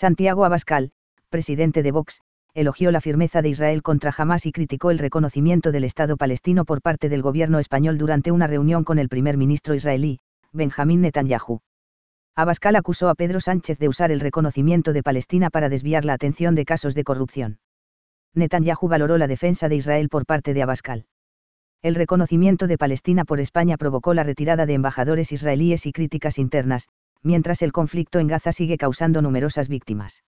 Santiago Abascal, presidente de Vox, elogió la firmeza de Israel contra Hamas y criticó el reconocimiento del Estado palestino por parte del gobierno español durante una reunión con el primer ministro israelí, Benjamín Netanyahu. Abascal acusó a Pedro Sánchez de usar el reconocimiento de Palestina para desviar la atención de casos de corrupción. Netanyahu valoró la defensa de Israel por parte de Abascal. El reconocimiento de Palestina por España provocó la retirada de embajadores israelíes y críticas internas, mientras el conflicto en Gaza sigue causando numerosas víctimas.